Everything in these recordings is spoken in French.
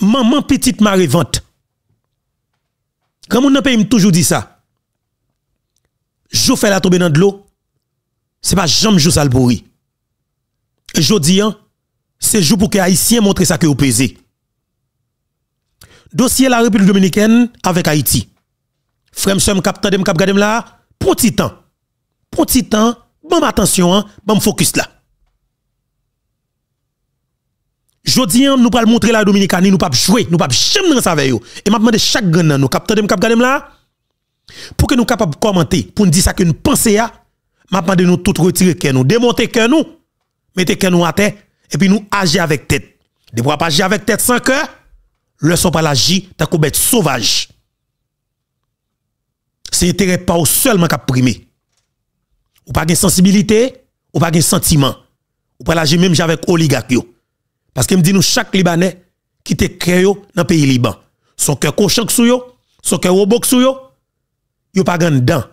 Maman Petit Mare Vant Maman Petit Mare Vant je fais la tomber dans de l'eau, c'est pas jamais ça le pourri. Jodi dis, hein, c'est jour pour que Haïtiens montrent ça que vous pesez. Dossier la République dominicaine avec Haïti. Frère me capteur de cap gadem là, pour petit temps. Pour petit temps, bon attention hein, bon focus là. Jodi hein, nous pas montrer la Dominicaine. nous pas jouer, nous pas jamais dans sa avec Et m'a demandé chaque gang nous capteur de cap gadem là, pour que nous capables commenter, pour nous dire ça que nous pensons, maintenant nous tout retirer que nous, démonter que nous, mettre que nous à terre, et puis nous agir avec tête. De ne pas agir avec tête sans cœur, le son pas l'agir, t'as qu'on bête sauvage. C'est intérêt pas seulement qu'à primer. Ou pas de sensibilité, ou pas de sentiment. Ou pas l'agir même avec oligarque. Parce que me dit nous chaque Libanais qui te créé dans le pays Liban, son cœur cochon sur yo, son cœur robot sur yo, yo pas grand dent,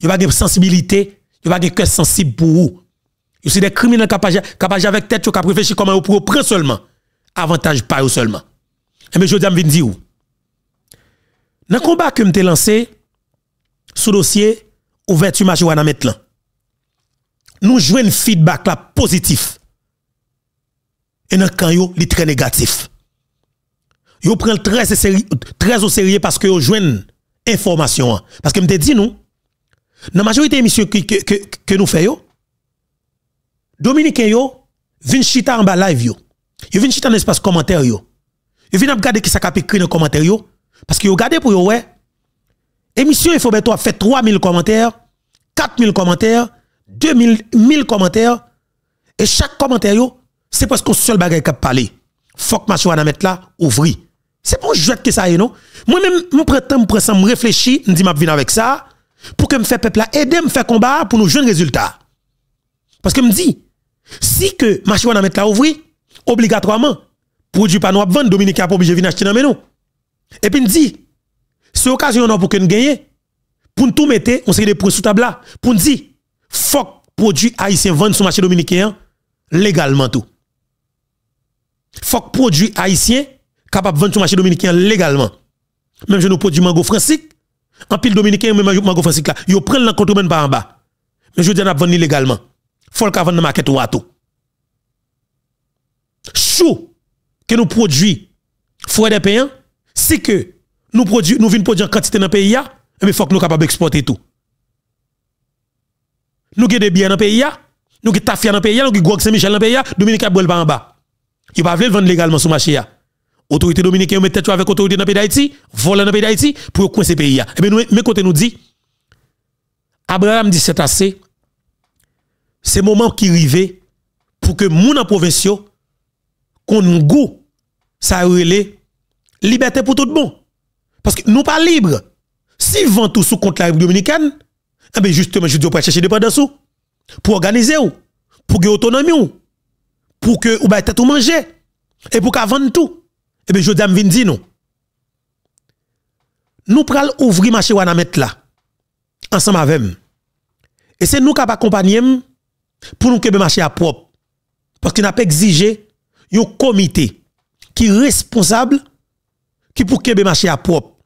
yo pas de sensibilité, yo pas de cœur sensible pour vous. Yo c'est des criminels capables capables avec tête yo cap réfléchir comment yo pour prendre seulement avantage pas seulement. mais eh je dis dire Dans le combat que m'te lancé sous dossier ouverture marché wana mettre Nous jouons un feedback là positif. Et dans quand yo très négatif. Yo prend très au sérieux parce que yo information. Parce que je me dis nous, dans la majorité des émissions que, que, nous faisons, les yo, vin chita en bas live yo. Yo vin chita dans l'espace commentaire yo. Yo regarder qui ça cap écrit dans commentaire yo parce que yo regardez pour yo ouais. Émission il faut mettre fait 3000 commentaires, 4000 commentaires, 2000 1000 commentaires et chaque commentaire yo, c'est parce qu'on seul bagage a parlé. Faut que machin mettre là ouvri. C'est pour jouer que ça est, non? Moi-même, je prends temps, je prends me réfléchis, je dis, je viens avec ça, pour que me fait peuple aider, me faire combat pour nous jouer un résultat Parce que me dis, si que machine va mettre là ouvrir, obligatoirement, produit pas nous vendre, Dominique a pas obligé de venir acheter dans nous. Et puis me dis, c'est occasion pour que nous gagnions, pour nous tout mettre, on se des sous table là, pour nous dire, faut produit haïtien vendre sur marché dominicain légalement tout. Faut produit haïtien capable de vendre sur le marché dominicain légalement. Même je nous produis mango français, en pile dominicain, même mango français là, ils prennent la même par en bas. Mais je dis, on vendre illégalement. Faut qu'avant de market ou à tout. Chou que nous produisons frais des c'est que nous venons nous produire en quantité dans le pays, mais faut que nous capables d'exporter tout. Nous avons des biens dans le pays, nous avons des tafias dans le pays, nous avons des Saint-Michel dans le pays, Dominique Abouel pas en bas. Ils ne peuvent pas vendre légalement sur le marché autorité dominicaine met tête avec autorité dans le pays d'Haïti, voler dans le pays d'Haïti pour coincer pays. Et eh Mais nous, mes nous dit, Abraham dit c'est assez, c'est moment qui arrive pour que moun en province qu'on goût ça relé liberté pour tout le monde. Parce que nous pas libres. Si vent tout sous contre la République dominicaine, eh justement, je dois chercher des dépendance pour organiser pour que autonomie pour que ou bah, tout manger et pour qu'avant tout. Et eh bien, Jodam vient dire nous. Nous pral ouvrir marché Wanamet là, ensemble avec nous. Et c'est nous qui accompagnons pour nous que marché à propre. Parce qu'il n'a pas exigé un comité qui est responsable qui pour que marché à propre.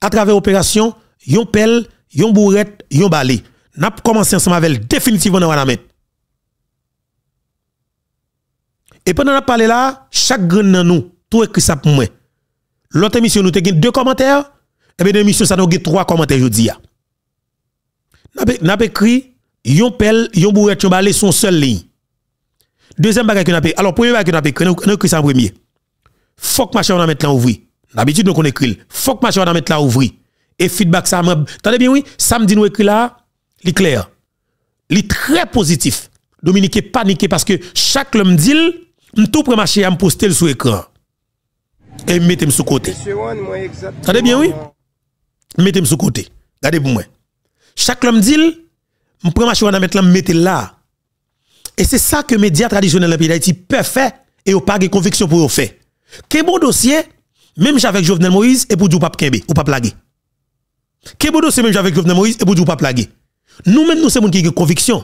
À travers opération, yon pelle, yon bourrette, yon Nous N'a commencé ensemble avec définitivement dans Wanamet. Et pendant a parlé là, chaque grain dans nous, tout écrit ça pour moi. L'autre émission, nous avons deux commentaires. Et eh bien, l'émission, ça nous a trois commentaires aujourd'hui. Nous avons écrit, yon pel, yon bourret, yon balé son seul ligne. Deuxième bagage que nous avons Alors, premier bagage que nous avons écrit, nous écrit ça en premier. Faut que machin, on a mettre là ouvri. D'habitude, nous avons écrit. Faut que machin, on a mettre là ouvri. Et feedback, ça m'a. Tendez bien, oui, samedi, nous écrit là, li clair. Li très positif. Dominique est paniqué parce que chaque l'homme dit, tout premier marché à poster sur l'écran et mettez-moi sous côté. Regardez bien, oui? Mettez-moi sous côté. Regardez pour moi. Chaque l'homme dit, je prends ma chouane à mettre là, mettez là. Et c'est ça que les médias traditionnels de la pays d'Haïti peuvent faire et au pas de conviction pour faire. Quel bon dossier, même avec Jovenel Moïse, et pour du pape Kembe, ou pas plaguer. Quel bon dossier, même avec Jovenel Moïse, et pour du pas plaguer. nous même nous sommes qui ont conviction.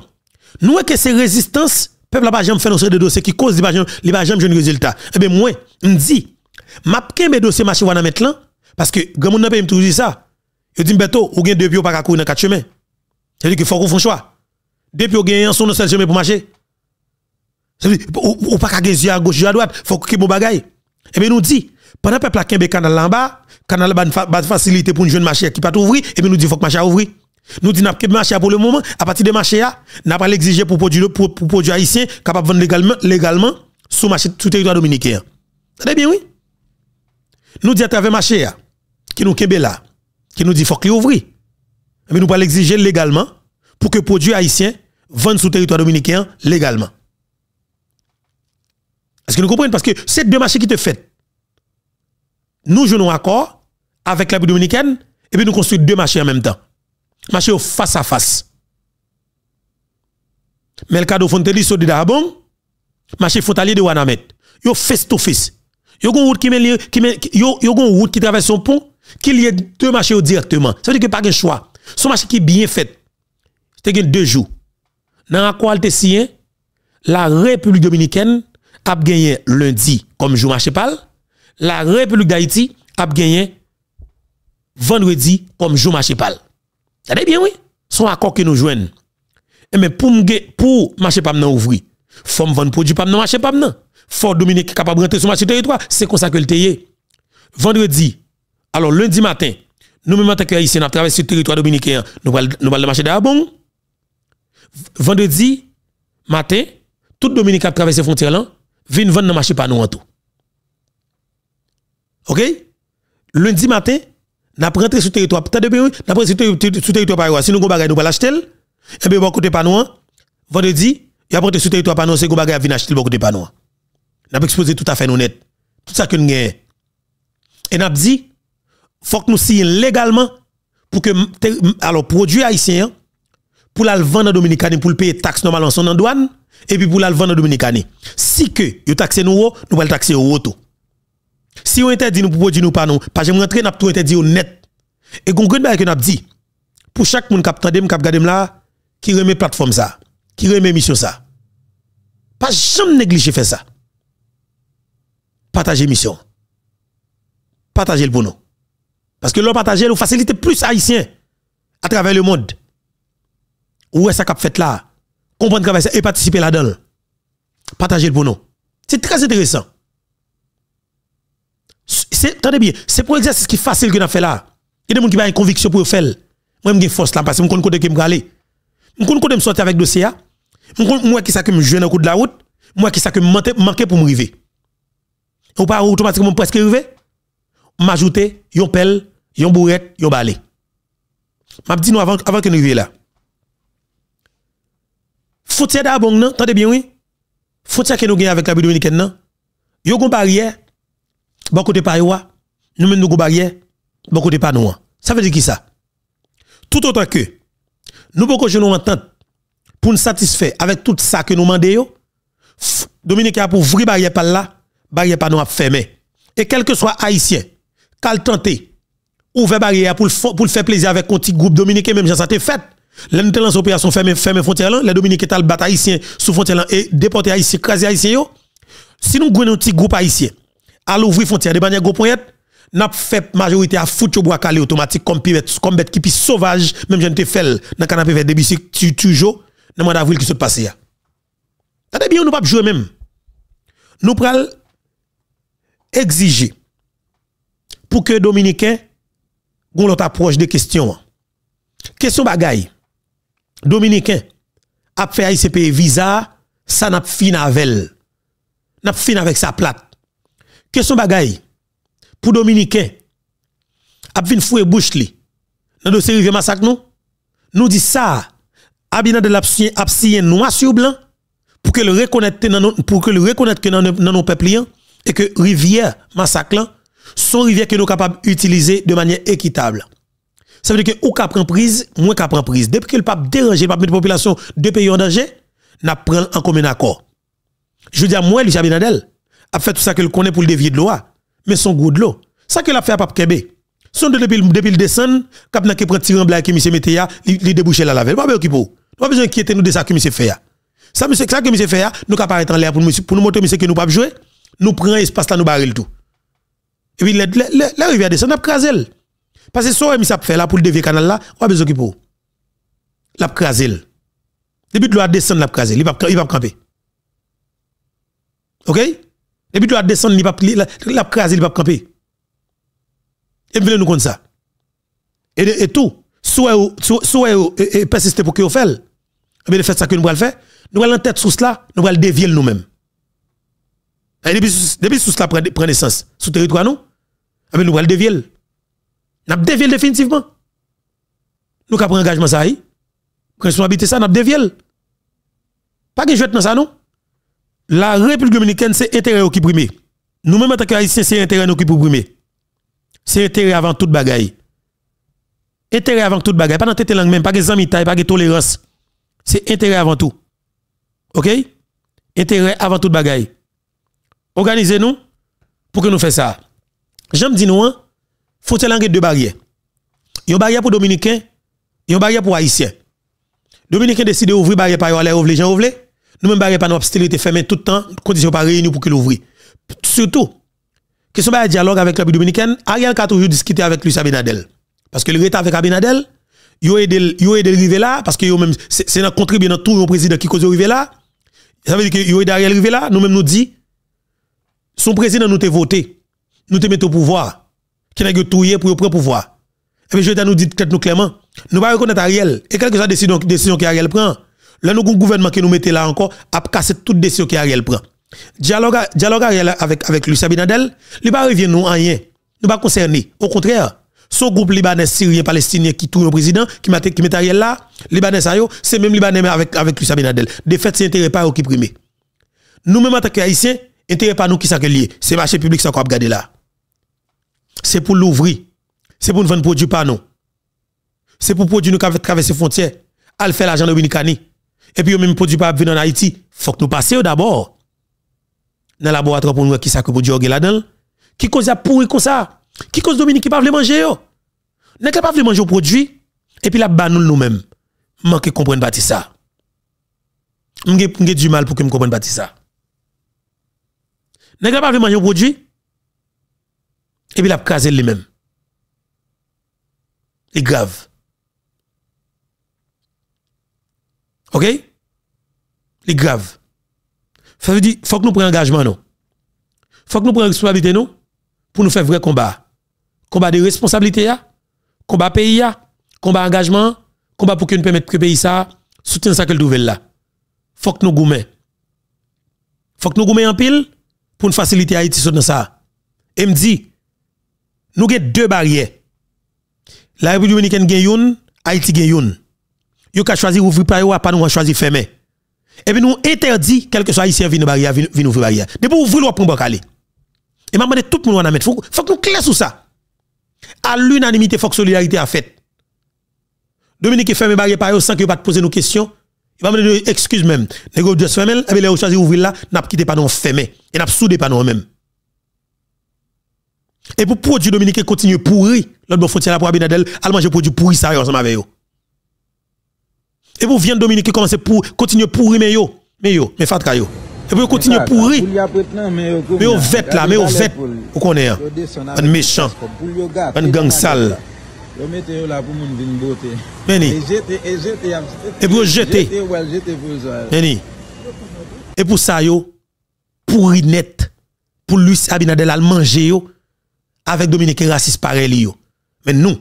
Nous, que c'est résistance, peuple n'a pas jamais fait un de dossier qui cause les pas jamais résultat. Eh bien, moi, je dis, m'a mes dossiers marché wana maintenant parce que grand monde n'a pas toujours dit ça. je dis beto ou gain deux pieds pas courir dans quatre chemins. C'est dire qu'il faut qu'on fasse choix. Deux pieds gain son seul chemin pour marcher. C'est dire ou pas gagner à gauche à droite, faut qu'il bon bagaille. Et eh bien nous dit pendant peuple a kembe canal là en bas, canal bas facilité pour une jeune marché qui pas ouvrir et eh bien nous dit faut que marché ouvrir. Nous disons que marché pour le moment, à partir de marchés, n'a pas l'exiger pour produire pour, pour haïtien capable de vendre légalement légalement sous marché sous territoire dominicain. c'est bien oui. Nous disons à travers marché, qui nous kembe là, qui nous dit faut qu'il ouvre. Mais nous pas l'exiger légalement pour que produits haïtiens vendent sous territoire dominicain légalement. Est-ce que nous comprenons? Parce que c'est deux marchés qui te fait, nous jouons un accord avec la dominicaine et puis nous construisons deux marchés en même temps. Marché face à face. Mais le cas de Fontelli, Darabon, marché frontalier de Wanamet, yo face to face. Il y route qui mène qui mène route qui traverse son pont qui lie deux marchés directement. Ça veut dire que pas de choix. Son marché qui est bien fait. C'était deux jours. Dans la la République dominicaine a gagné lundi comme jour marché pal. La République d'Haïti a gagné vendredi comme jour marché pal. Ça bien oui. Son accord que nous jouons. Et mais pour pour marché pal ouvrir faut me vendre produit pas dans marché pas non. Faut Dominique capable rentrer sur marché territoire, c'est comme ça que le Vendredi, alors lundi matin, nous même en tant ici nous traversé ce territoire dominicain, nous allons le marché d'Abon. Vendredi matin, tout Dominique a traversé frontière là, vient vendre dans marché pas nous en tout. OK Lundi matin, n'a rentré sur territoire tant de pays, n'a sur territoire par si nous gon bagaille nous pas l'acheter, et eh bien bon côté pas nous hein. vendredi il a porté sur le territoire panon, c'est qu'on avez acheté acheter beaucoup de panneaux. N'a pas exposé tout à fait honnête. Tout ça que nous avons. Et n'a dit, faut que nous signions légalement pour que, alors, produit haïtien, pour le vendre en Dominicanie, pour le payer taxe normalement en son douane, et puis pour le vendre en Dominicani. Si que, vous taxez nous, nous allons taxer au auto. Si on interdit nous pour produire nous parce pas j'aime rentrer, n'a tout interdit net. Et qu'on bien que n'a dit, pour chaque monde qui a regardé, là, qui remet plateforme ça qui remet mission ça. Pas jamais négliger faire ça. Partager mission. Partager le bonheur. Parce que l'on partagez, vous facilitez plus haïtiens à travers le monde. Où est ça qu'a fait là? Comprendre travers et participer là-dedans. Partager le nous. C'est très intéressant. bien, c'est pour l'exercice qui est facile que nous fait là. Il y a des gens qui ont une conviction pour faire. Moi, j'ai force là parce que je connais que je vais aller. Je connais de me sortir avec le dossier. Moi qui ça que me jouer un coup de la route, moi qui ça que me manquer pour me river. Ou pas automatiquement presque river. M'ajouter yon pelle, yon bourrette, yon balé M'a dit nous avant avant que nous rivions là. Faut-il d'abord non, tendez bien oui. Faut-il que nous gagnions avec la dominicaine non? Yo gon barrière. Bon côté pas nous même nous gon barrière, bon côté pas nous. Ça veut dire qui ça? Tout autant que nous pouvons nous entendre pour nous satisfaire avec tout ça que nous demandons, Dominique a pour ouvrir barrière par là, barrière par nous a fermé. Et quel que soit haïtien, qu'elle tente ouvrir barrière pour le faire plaisir avec un petit groupe dominicain, même si ça été fait. Les opération fermé fermé frontière là, les dominicains ont battu haïtien sous frontière et déporté haïtien, crasé haïtien Si nous avons un petit groupe haïtien, à l'ouvrir frontière de manière gros n'a fait majorité à foutre au bois calé automatique comme bête comme qui puis sauvage même je ne te fait dans canapé vers tu toujours le mois d'avril qui se passe. Tendez bien, nous ne pas jouer même. Nous pral exiger pour que Dominicain Dominicains approche des questions. Question bagaille. Dominicain a fait ICP visa, ça n'a pas fini avec elle. N'a pas fini avec sa plate. Question bagaille. Pour dominicain a fini fouer bouche li. Dans le dossier massacre nous, nous dit ça Abinadel a signé noir sur blanc pour que le reconnaître pour que le reconnaître que dans nos peuples et que rivières massacre sont rivières que nous capables d'utiliser de manière équitable. Ça veut dire que ou qu'a prend prise, moins qu'a prend prise. Depuis que le pape dérange, le pape population de pays en danger, n'a prend en commun accord. Je dis à moi, Lucia Abinadel, a fait tout ça que connaît pour le dévier de loi, mais son goût de l'eau. ce que a fait à pape Québec. Son de depuis, le descend, qu'a n'a qui prend tirant blague qui monsieur Météa, il débouché la lavelle pas besoin d'inquiéter nous de ça que monsieur fait. Ça, monsieur, ça que monsieur fait, nous capable en l'air pour nous, pour nous montrer monsieur que nous pas jouer, nous prenons espace là, nous barrer le tout. Et puis, la rivière descend, nous craser. Parce que ça, monsieur fait là pour le dévier canal là, on a besoin de pour. L'a craser. Depuis que descend, l'a craser. Il va, il va camper. OK? Depuis que l'eau descend, il va, l'a craser, il va camper. Et venez nous comme ça. Et, et tout. soit souhait, persister pour que vous fassiez mais eh le fait ça que nous allons faire, nous allons en tête sous cela, nous allons dévier nous-mêmes. Et eh, depuis, sous cela prend naissance, sous territoire nous, mais eh nous allons dévier. Nous allons dévier définitivement. Nous pris un engagement ça, nous nous habiter ça, nous allons dévier. Pas que je dans ça, non? La République dominicaine, c'est intérêt qui prime. Nous-mêmes, en tant qu'Haïtiens, c'est intérêt qui prime. C'est intérêt avant toute bagaille. Intérêt avant toute bagaille. Pas dans tête langue même, pas de amis, pas de tolérance c'est intérêt avant tout. OK Intérêt avant de bagaille. Organisez-nous pour que nous fassions ça. J'aime dire nous, hein, faut deux barrières. Il y a une barrière pour Dominicains, il y a une barrière pour Haïtiens. Dominicains décident d'ouvrir barrière par aller les gens ouvrir. nous même barrière par nos hostilité fermée tout le temps, condition pas réunis pour qu'il ouvre. Surtout, question de dialogue avec République dominicaine, Ariel a toujours discuté avec Luis Abinadel. Parce que le retard avec Abinadel, yo aidé yo là parce que yo même c'est dans contribuer dans tout président qui cause arrivé là ça veut dire que yo aidé Ariel là nous même nous dit son président nous a voté nous te mis au pouvoir qui n'a que touyer pour prendre pouvoir et puis je vais nous dire peut-être nous clairement nous pas reconnaître Ariel et quelque chose décision décision que Ariel prend là nous gouvernement qui nous mettait là encore a cassé toute décision que Ariel prend dialogue dialogue Ariel avec avec Lucia Binadel il pas revient nous rien nous pas concerné au contraire son groupe libanais syrien palestinien qui tourne au président qui met qui Ariel là libanais ça c'est même libanais avec avec Luis De fait, c'est intérêt pas qui primé nous même en tant qu'haïtiens intérêt pas nous qui ça c'est marché public ça qu'on regarder là c'est pour l'ouvrir c'est pour nous vendre produit pas nous c'est pour produire nous traverser frontières al faire l'argent dominicani et puis même produit pas venir en Haïti faut que nous passions d'abord dans le laboratoire pour nous qui ça que produit là-dedans qui cause à pourri comme ça qui cause Dominique qui pas voulu manger yo? N'est pas voulu manger au produit et puis la banoul nous-mêmes. Manque comprends pas ça. avons du mal pour que me comprenne pas ça. N'est pas voulu manger au produit et puis la casé lui-même. C'est grave. OK C'est grave. Ça dire faut que nous prenions engagement Il Faut que nous prenions responsabilité nous pour nous faire vrai combat combat de responsabilité, combat pays, combat engagement, combat pour que nous permette que le pays ça soutient ça que le nouvelle là. Faut que nous goumen. Faut que nous goumen en pile pour nous faciliter Haïti sur ça. Et me dit nous avons deux barrières. La République dominicaine gagne une, Haïti gagne une. Yo ka choisi ouvrir pas yo pas nous choisi fermer. Et eh puis nous interdit quel que soit haïtien vinn barrière vinn ouvrir barrière. Depuis ouvrir l'op pour bakale. Et m'a demandé tout le monde à mettre faut faut que nous clair sur ça à l'unanimité, faut solidarité a fait. Dominique ferme barrière par eux sans que pas poser nos questions. Il va me donner excuse même. Nego de fermel, eh avec les choisi ouvrir là, n'a pas quitté pas non fermé et n'a pas soudé pas non même. Et pour dominique Dominique continue pourri, l'autre bon frontière pour Abinadel, allemand manger produit pourri ça ensemble avec eux. Et pour vient Dominique commencer pour continuer pourri mais yo, mais yo, mais fatka yo. Et puis, continuer pourri, pourrir. Euh, mais au vêtent là, mais ils vêtent. Vous connaissez, hein. un méchant, un gang sale. Et pour jeter. Et pour ça, yo, pourri net, pour Luis Abinadel al manger avec Dominique raciste pareil yo. Mais nous,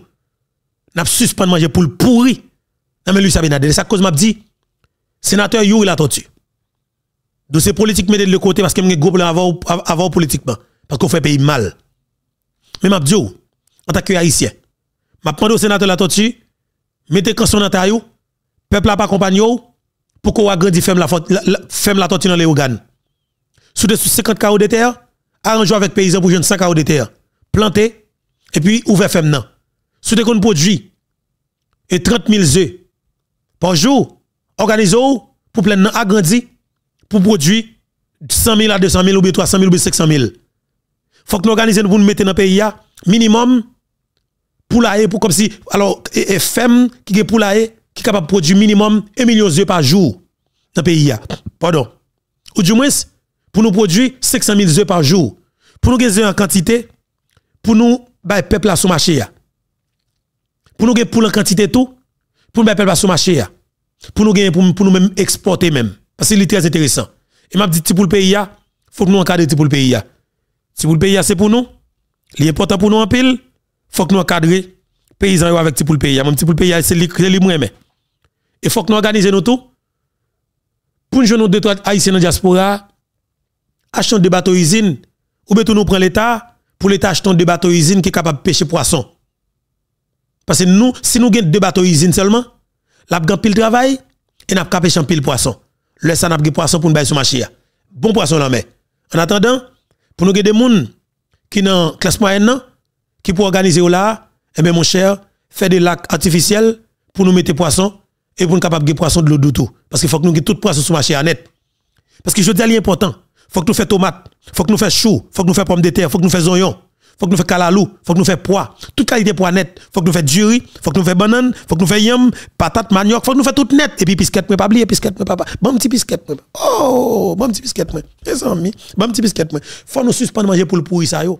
n'a suspendu manger pour le pourri. mais Luis Abinadel, ça cause m'a dit, sénateur il la tortue. Donc c'est politique mettez de côté parce que avez gros plan avant avant politiquement parce qu'on fait pays mal. Mais m'a dit en tant que haïtien, m'a demandé au sénateur la tortue, mettez quand son taille, peuple à pas accompagné pour qu'on agrandisse ferme la ferme tortue dans les organes. Sous 50 carreaux de terre, arrangez avec paysan pour jeune 100 carreaux de terre, planter et puis ouvert ferme nan. Sous des qu'on produit et 30 000 œufs par jour, organisez pour plein agrandir pour produire 100 000 à 200 000 ou 300 000 ou 500 000. Faut que nous organisions pour nous mettre dans le pays, minimum, pour la. pour comme si, alors, FM qui est pour la qui est capable de produire minimum 1 million d'œufs par jour dans le pays. Pardon. Ou du moins, pour nous produire 500 000 œufs par jour. Pour nous gagner en quantité, pour nous, bah, peuple à son marché. Pour nous gagner pour la quantité tout, pour nous, bah, peuple à son marché. Pour nous gagner, pour nous même exporter même. Parce que c'est très intéressant. Et m'a dit, si pour le pays, il faut que nous encadrer pour le pays. Si pour le pays, c'est pour nous. important pour nous en pile, faut que nous encadrer paysans avec le le pays. Même ti pour le pays, c'est le moins mais. Et faut que nous organisions tout. Pour nous jeunes de trois haïtiens dans diaspora, achetons des bateaux usines ou bien nous prenons l'état pour l'état achetons des bateaux usines qui est capable de pêcher poisson. Parce que nous si nous avons deux bateaux usines seulement, l'a gagne pile travail et n'a pas pêcher pile poisson. Le ça n'a pas poisson pour nous bailler sur marché bon poisson là mais en attendant pour nous des monde qui dans classe moyenne qui pour organiser là et eh bien mon cher faire des lacs artificiels pour nous mettre poisson et pour nous capable de poisson de l'eau du tout parce qu'il faut que nous ayons tout poisson sur marché à net parce que je dis l'important faut que nous fassions il faut que nous fassions chou faut que nous fassions pommes de terre il faut que nous fassions oignons faut que nous fassions calalou, faut que nous fassions poids, toute qualité poids net, faut que nous fassions jury, faut que nous fassions banane, faut que nous fassions yam, patate, manioc, faut que nous fassions tout net. Et puis biscuit, pas oublier, biscuit, papa, bon petit biscuit, oh, bon petit biscuit, mes amis, bon petit biscuit, faut que nous de manger pour le pourri ça yo.